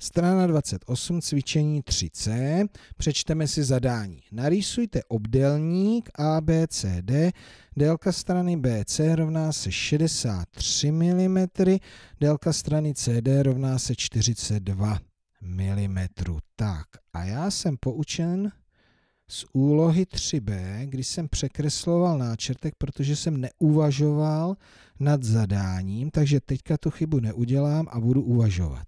Strana 28, cvičení 3C. Přečteme si zadání. Narýsujte obdélník ABCD. Délka strany BC rovná se 63 mm, délka strany CD rovná se 42 mm. Tak a já jsem poučen z úlohy 3b, kdy jsem překresloval náčrtek, protože jsem neuvažoval nad zadáním, takže teďka tu chybu neudělám a budu uvažovat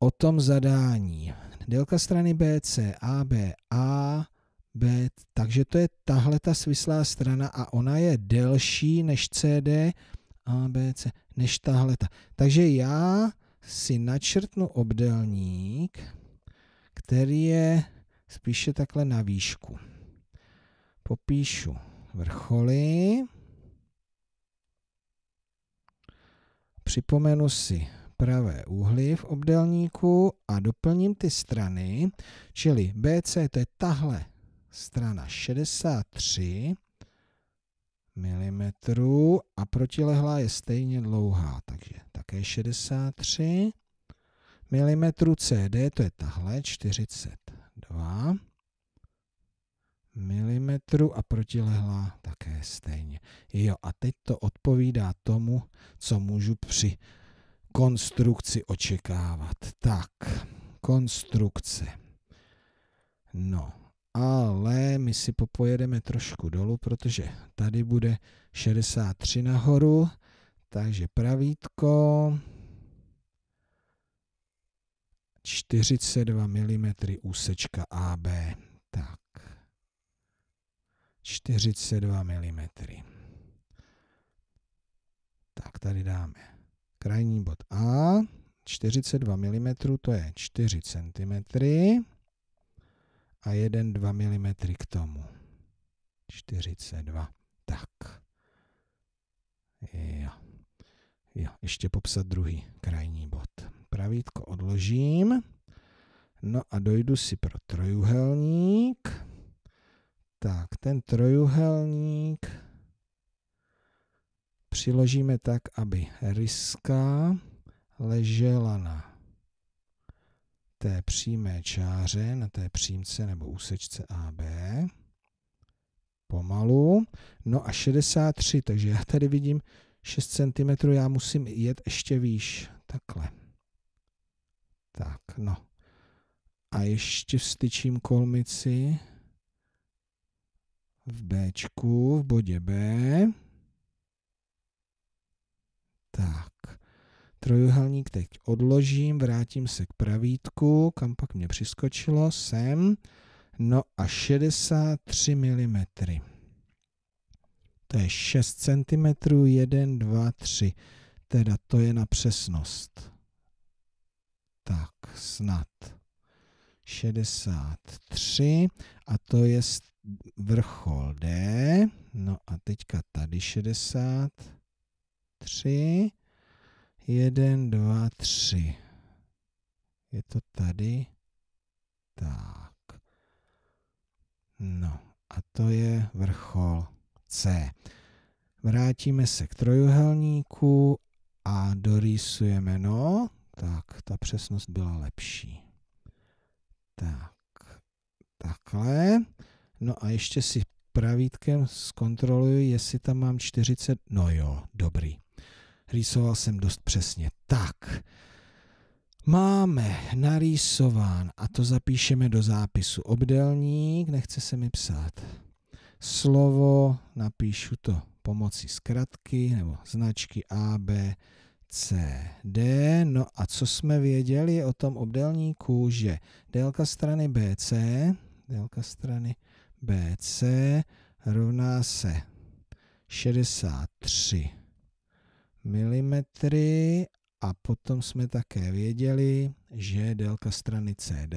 o tom zadání. Délka strany BC, AB, A, B, takže to je tahle ta svislá strana a ona je delší než CD, A, B, C, než tahle. Takže já si načrtnu obdelník, který je spíše takhle na výšku. Popíšu vrcholy. Připomenu si pravé úhly v obdélníku a doplním ty strany, čili BC to je tahle strana 63 mm a protilehlá je stejně dlouhá, takže také 63 mm CD, to je tahle 42 mm a protilehlá také stejně. Jo, a teď to odpovídá tomu, co můžu při konstrukci očekávat. Tak, konstrukce. No, ale my si popojedeme trošku dolů, protože tady bude 63 nahoru, takže pravítko 42 mm úsečka AB. Tak, 42 mm. Tak, tady dáme krajní bod A, 42 mm, to je 4 cm a 1 2 mm k tomu. 42. Tak. Jo. Jo, ještě popsat druhý krajní bod. Pravítko odložím. No a dojdu si pro trojuhelník. Tak, ten trojuhelník přiložíme tak, aby ryska ležela na té přímé čáře, na té přímce nebo úsečce AB. Pomalu. No a 63, takže já tady vidím 6 cm, já musím jet ještě výš. Takhle. Tak, no. A ještě vstyčím kolmici v B, v bodě B. Tak, trojuhelník teď odložím, vrátím se k pravítku, kam pak mě přiskočilo, sem. No a 63 mm. To je 6 cm, 1, 2, 3. Teda to je na přesnost. Tak, snad. 63 a to je vrchol D. No a teďka tady 60 tři, jeden, dva, tři. Je to tady. Tak. No a to je vrchol C. Vrátíme se k trojuhelníku a dorýsujeme, no, tak ta přesnost byla lepší. Tak, takhle. No a ještě si pravítkem zkontroluji, jestli tam mám 40, no jo, dobrý. Rýsoval jsem dost přesně. Tak, máme narýsován, a to zapíšeme do zápisu. Obdelník, nechce se mi psát. Slovo, napíšu to pomocí zkratky nebo značky A, B, C, D. No a co jsme věděli o tom obdelníku, že délka strany BC, délka strany BC rovná se 63 mm a potom jsme také věděli, že délka strany CD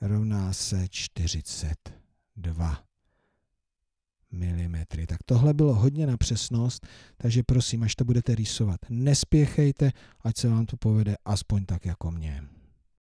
rovná se 42 mm. Tak tohle bylo hodně na přesnost, takže prosím, až to budete rýsovat, nespěchejte, ať se vám to povede aspoň tak jako mě.